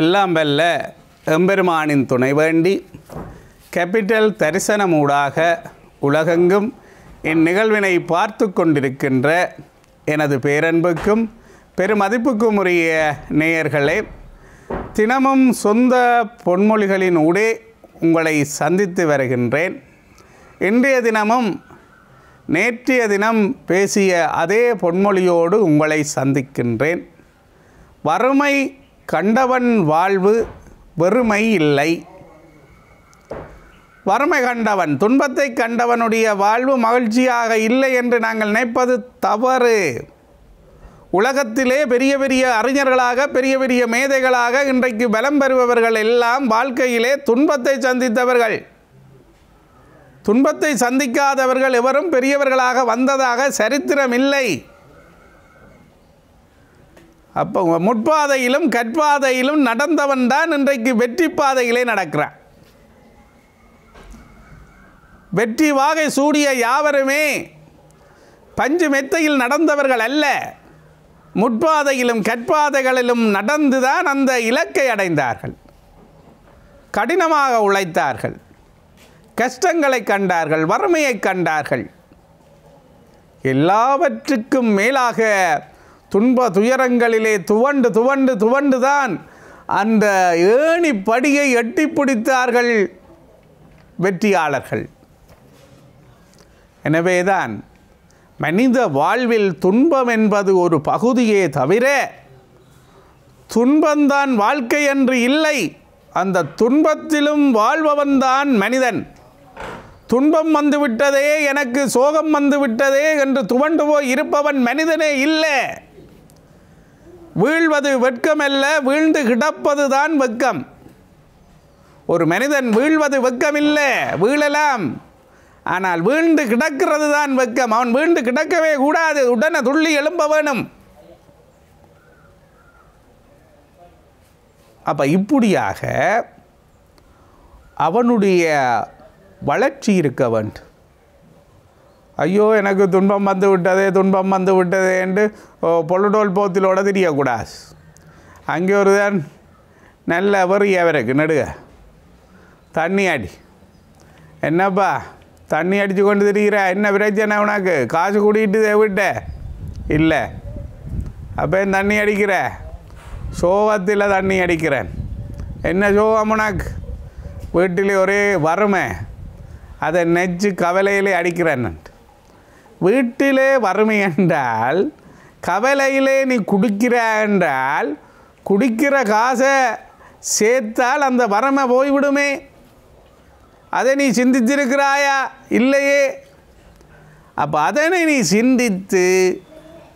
எல்லாம் வெல்ல எம்பெருமானின் துணை வேண்டி கேபிட்டல் தரிசனமூடாக உலகெங்கும் இந்நிகழ்வினை பார்த்து கொண்டிருக்கின்ற எனது பேரன்புக்கும் பெருமதிப்புக்கும் உரிய நேயர்களே தினமும் சொந்த பொன்மொழிகளின் ஊடே உங்களை சந்தித்து வருகின்றேன் இன்றைய தினமும் நேற்றைய தினம் பேசிய அதே பொன்மொழியோடு உங்களை சந்திக்கின்றேன் வறுமை கண்டவன் வாழ்வு வெறுமை இல்லை வறுமை கண்டவன் துன்பத்தை கண்டவனுடைய வாழ்வு மகிழ்ச்சியாக இல்லை என்று நாங்கள் நினைப்பது தவறு உலகத்திலே பெரிய பெரிய அறிஞர்களாக பெரிய பெரிய மேதைகளாக இன்றைக்கு பலம் பெறுபவர்கள் எல்லாம் வாழ்க்கையிலே துன்பத்தை சந்தித்தவர்கள் துன்பத்தை சந்திக்காதவர்கள் எவரும் பெரியவர்களாக வந்ததாக சரித்திரம் இல்லை அப்போ முற்பாதையிலும் கற்பாதையிலும் நடந்தவன் தான் இன்றைக்கு வெற்றி பாதையிலே நடக்கிறான் வெற்றி வாகை சூடிய யாவருமே பஞ்சு மெத்தையில் நடந்தவர்கள் அல்ல முற்பாதையிலும் கற்பாதைகளிலும் நடந்துதான் அந்த இலக்கை அடைந்தார்கள் கடினமாக உழைத்தார்கள் கஷ்டங்களை கண்டார்கள் வறுமையை கண்டார்கள் எல்லாவற்றுக்கும் மேலாக துன்ப துயரங்களிலே துவண்டு துவண்டு துவண்டு தான் அந்த ஏணி படியை எட்டி பிடித்தார்கள் வெற்றியாளர்கள் எனவேதான் மனித வாழ்வில் துன்பம் என்பது ஒரு பகுதியே தவிர துன்பந்தான் வாழ்க்கை என்று இல்லை அந்த துன்பத்திலும் வாழ்பவன்தான் மனிதன் துன்பம் வந்துவிட்டதே எனக்கு சோகம் வந்துவிட்டதே என்று துவண்டு போய் இருப்பவன் மனிதனே இல்லை வீழ்வது வெட்கமல்ல வீழ்ந்து கிடப்பது தான் வெட்கம் ஒரு மனிதன் வீழ்வது இல்லை வீழலாம் ஆனால் வீழ்ந்து கிடக்கிறது தான் வெட்கம் அவன் வீழ்ந்து கிடக்கவே கூடாது உடனே துள்ளி எழும்ப வேணும் அப்போ இப்படியாக அவனுடைய வளர்ச்சி இருக்க வேண்டும் ஐயோ எனக்கு துன்பம் வந்து விட்டதே துன்பம் வந்து விட்டது என்று பொல்லுடோல் போத்திலோடு தெரியக்கூடாது அங்கே ஒரு தான் நல்ல வரியா வரைக்கு நடுக தண்ணி அடி என்னப்பா தண்ணி அடித்து கொண்டு திரிகிற என்ன பிரச்சனை உனக்கு காசு கூட்டிகிட்டு விட்ட இல்லை அப்போ தண்ணி அடிக்கிற சோகத்தில் தண்ணி அடிக்கிறேன் என்ன சோகம் உனக்கு வீட்டில் ஒரே வறுமை அதை நெச்சு கவலையிலே அடிக்கிறேன் வீட்டிலே வறுமை என்றால் கவலையிலே நீ குடிக்கிற என்றால் குடிக்கிற காசை சேர்த்தால் அந்த வறுமை போய்விடுமே அதை நீ சிந்தித்திருக்கிறாயா இல்லையே அப்போ அதனை நீ சிந்தித்து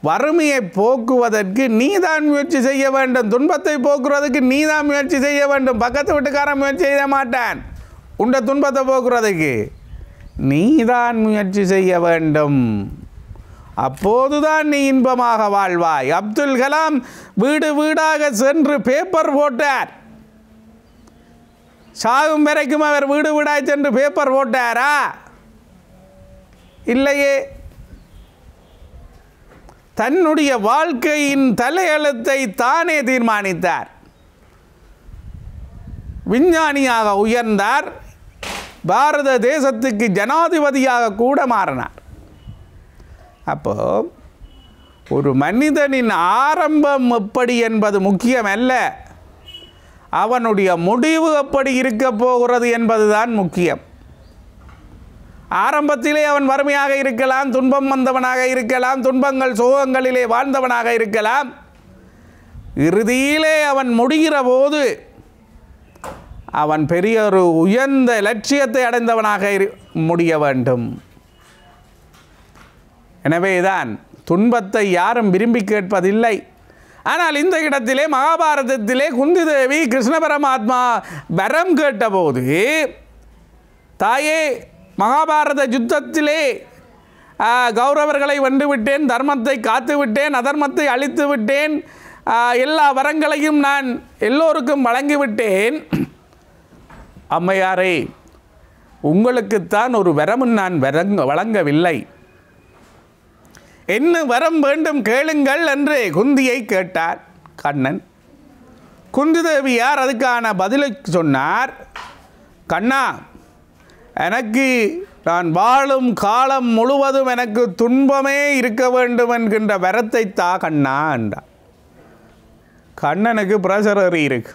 வறுமையை போக்குவதற்கு நீ தான் முயற்சி செய்ய வேண்டும் துன்பத்தை போக்குறதுக்கு நீ தான் முயற்சி செய்ய வேண்டும் பக்கத்து வீட்டுக்காரன் முயற்சி செய்ய மாட்டான் உண்ட துன்பத்தை போக்குறதுக்கு நீதான் முயற்சி செய்ய வேண்டும் அப்போதுதான் நீ இன்பமாக வாழ்வாய் அப்துல் கலாம் வீடு வீடாக சென்று பேப்பர் போட்டார் சாகும் வரைக்கும் அவர் வீடு வீடாய் சென்று பேப்பர் போட்டாரா இல்லையே தன்னுடைய வாழ்க்கையின் தலையெழுத்தை தானே தீர்மானித்தார் விஞ்ஞானியாக உயர்ந்தார் பாரத தேசத்துக்கு ஜனாதிபதியாக கூட மாறினார் அப்போது ஒரு மனிதனின் ஆரம்பம் எப்படி என்பது முக்கியமல்ல அவனுடைய முடிவு எப்படி இருக்க போகிறது என்பதுதான் முக்கியம் ஆரம்பத்திலே அவன் வறுமையாக இருக்கலாம் துன்பம் வந்தவனாக இருக்கலாம் துன்பங்கள் சோகங்களிலே வாழ்ந்தவனாக இருக்கலாம் இறுதியிலே அவன் முடிகிற போது அவன் பெரிய ஒரு உயர்ந்த இலட்சியத்தை அடைந்தவனாக முடிய வேண்டும் எனவேதான் துன்பத்தை யாரும் விரும்பி கேட்பதில்லை ஆனால் இந்த இடத்திலே மகாபாரதத்திலே குந்தி தேவி கிருஷ்ண பரமாத்மா வரம் கேட்டபோது தாயே மகாபாரத யுத்தத்திலே கௌரவர்களை வந்துவிட்டேன் தர்மத்தை காத்துவிட்டேன் அதர்மத்தை அழித்து விட்டேன் எல்லா வரங்களையும் நான் எல்லோருக்கும் வழங்கிவிட்டேன் அம்மையாரே உங்களுக்குத்தான் ஒரு வரமும் நான் வரங்க வழங்கவில்லை என்ன வரம் வேண்டும் கேளுங்கள் என்று குந்தியை கேட்டார் கண்ணன் குந்திதேவியார் அதுக்கான பதிலை சொன்னார் கண்ணா எனக்கு நான் வாழும் காலம் முழுவதும் எனக்கு துன்பமே இருக்க வேண்டும் என்கின்ற வரத்தை தா கண்ணா என்றார் கண்ணனுக்கு பிரஷர் இருக்கு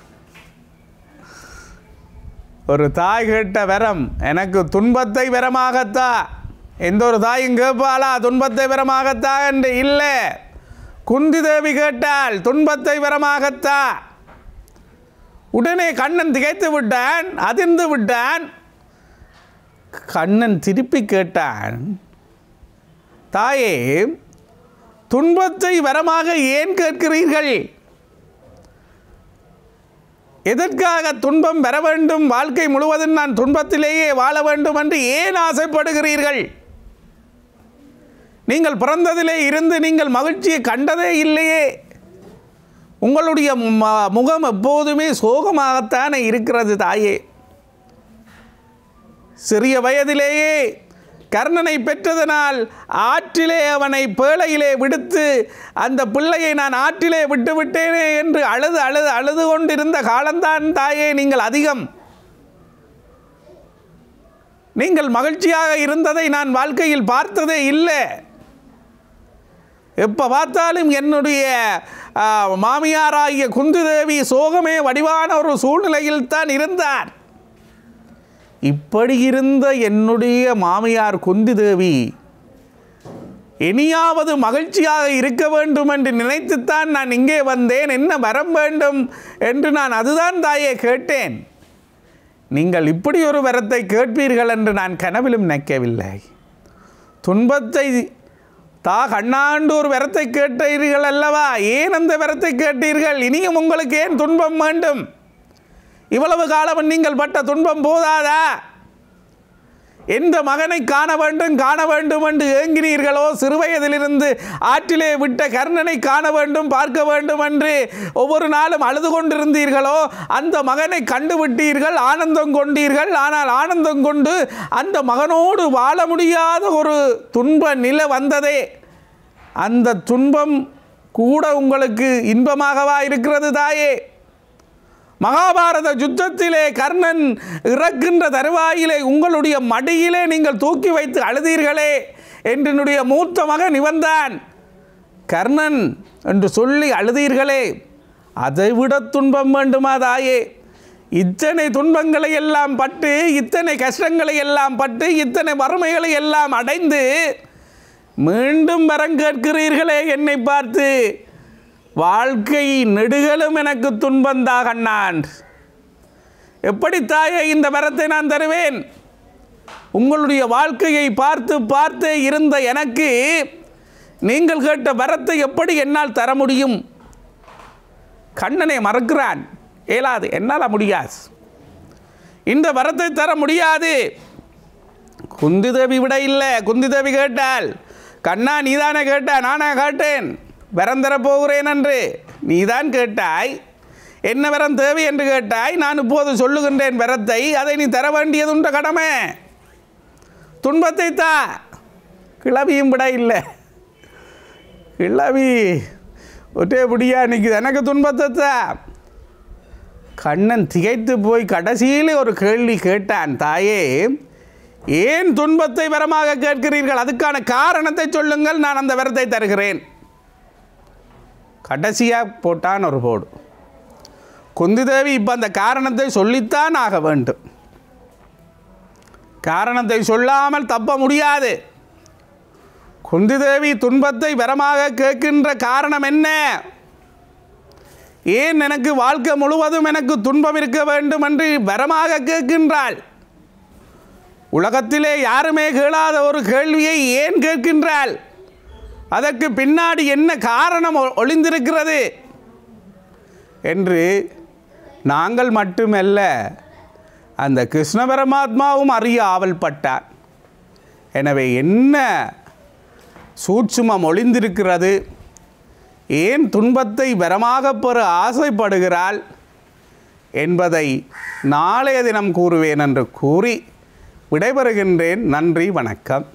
ஒரு தாய் கேட்ட வரம் எனக்கு துன்பத்தை வரமாகத்தா எந்த ஒரு தாயும் கேட்பாளா துன்பத்தை வரமாகத்தா என்று இல்லை குந்தி தேவி கேட்டால் துன்பத்தை வரமாகத்தா உடனே கண்ணன் திகைத்து விட்டான் அதிர்ந்து விட்டான் கண்ணன் திருப்பி கேட்டான் தாயே துன்பத்தை வரமாக ஏன் கேட்கிறீர்கள் எதற்காக துன்பம் பெற வேண்டும் வாழ்க்கை முழுவதும் நான் துன்பத்திலேயே வாழ வேண்டும் என்று ஏன் ஆசைப்படுகிறீர்கள் நீங்கள் பிறந்ததிலே இருந்து நீங்கள் மகிழ்ச்சியை கண்டதே இல்லையே உங்களுடைய முகம் எப்போதுமே சோகமாகத்தானே இருக்கிறது தாயே சிறிய வயதிலேயே கர்ணனை பெற்றதனால் ஆற்றிலே அவனை பேழையிலே விடுத்து அந்த பிள்ளையை நான் ஆற்றிலே விட்டுவிட்டேனே என்று அழுது அழுது அழுது கொண்டிருந்த காலந்தான் தாயே நீங்கள் அதிகம் நீங்கள் மகிழ்ச்சியாக இருந்ததை நான் வாழ்க்கையில் பார்த்ததே இல்லை எப்போ பார்த்தாலும் என்னுடைய மாமியாராகிய குந்துதேவி சோகமே வடிவான ஒரு சூழ்நிலையில் தான் இருந்தார் இப்படி இருந்த என்னுடைய மாமியார் குந்தி தேவி இனியாவது மகிழ்ச்சியாக இருக்க வேண்டும் என்று நினைத்துத்தான் நான் இங்கே வந்தேன் என்ன வர வேண்டும் என்று நான் அதுதான் தாயே கேட்டேன் நீங்கள் இப்படி ஒரு வரத்தை கேட்பீர்கள் என்று நான் கனவிலும் நினைக்கவில்லை துன்பத்தை தா கண்ணாண்டு ஒரு வரத்தை கேட்டீர்கள் அல்லவா ஏன் அந்த வரத்தை கேட்டீர்கள் இனியும் உங்களுக்கு ஏன் துன்பம் வேண்டும் இவ்வளவு காலம் நீங்கள் பட்ட துன்பம் போதாதா எந்த மகனை காண வேண்டும் காண வேண்டும் என்று ஏங்கினீர்களோ சிறுவயதிலிருந்து ஆற்றிலே விட்ட கர்ணனை காண வேண்டும் பார்க்க வேண்டும் என்று ஒவ்வொரு நாளும் அழுது கொண்டிருந்தீர்களோ அந்த மகனை கண்டுவிட்டீர்கள் ஆனந்தம் கொண்டீர்கள் ஆனால் ஆனந்தம் கொண்டு அந்த மகனோடு வாழ முடியாத ஒரு துன்ப நிலை வந்ததே அந்த துன்பம் கூட உங்களுக்கு இன்பமாகவா இருக்கிறது தாயே மகாபாரத யுத்தத்திலே கர்ணன் இறக்கின்ற தருவாயிலே உங்களுடைய மடியிலே நீங்கள் தூக்கி வைத்து அழுதீர்களே என்றனுடைய மூத்த மகன் இவன்தான் கர்ணன் என்று சொல்லி அழுதீர்களே அதைவிட துன்பம் வேண்டுமா தாயே இத்தனை துன்பங்களை எல்லாம் பட்டு இத்தனை கஷ்டங்களை எல்லாம் பட்டு இத்தனை வறுமைகளை எல்லாம் அடைந்து மீண்டும் வரம் கேட்கிறீர்களே என்னை பார்த்து வாழ்க்கை நெடுகளும் எனக்கு துன்பந்தாக நான் எப்படி தாயே இந்த வரத்தை நான் தருவேன் உங்களுடைய வாழ்க்கையை பார்த்து பார்த்து இருந்த எனக்கு நீங்கள் கேட்ட வரத்தை எப்படி என்னால் தர முடியும் கண்ணனை மறக்கிறான் இயலாது என்னால் முடியாது இந்த வரத்தை தர முடியாது குந்திதேவி விட இல்லை குந்திதேவி கேட்டால் கண்ணா நீதானே கேட்ட நானே கேட்டேன் வரம் தரப்போகிறேன் என்று நீதான் கேட்டாய் என்ன வரம் தேவை என்று கேட்டாய் நான் இப்போது சொல்லுகின்றேன் வரத்தை அதை நீ தர வேண்டியதுன்ற கடமை துன்பத்தை தா கிளவியும் விட இல்லை கிளவி ஒட்டே பிடியா நிற்குது எனக்கு துன்பத்தை தா கண்ணன் திகைத்து போய் கடைசியில் ஒரு கேள்வி கேட்டான் தாயே ஏன் துன்பத்தை வரமாக கேட்கிறீர்கள் அதுக்கான காரணத்தை சொல்லுங்கள் நான் அந்த வரத்தை தருகிறேன் கடைசியாக போட்டான் ஒரு போடு குந்தி தேவி இப்போ அந்த காரணத்தை சொல்லித்தான் ஆக வேண்டும் காரணத்தை சொல்லாமல் தப்ப முடியாது குந்தி தேவி துன்பத்தை வரமாக கேட்கின்ற காரணம் என்ன ஏன் எனக்கு வாழ்க்கை முழுவதும் எனக்கு துன்பம் இருக்க வேண்டும் என்று வரமாக கேட்கின்றாள் உலகத்திலே யாருமே கேளாத ஒரு கேள்வியை ஏன் கேட்கின்றாள் அதற்கு பின்னாடி என்ன காரணம் ஒளிந்திருக்கிறது என்று நாங்கள் மட்டுமல்ல அந்த கிருஷ்ண பரமாத்மாவும் அறிய ஆவல்பட்டார் எனவே என்ன சூட்சுமம் ஒளிந்திருக்கிறது ஏன் துன்பத்தை வரமாக பெற ஆசைப்படுகிறாள் என்பதை நாளைய தினம் கூறுவேன் என்று கூறி விடைபெறுகின்றேன் நன்றி வணக்கம்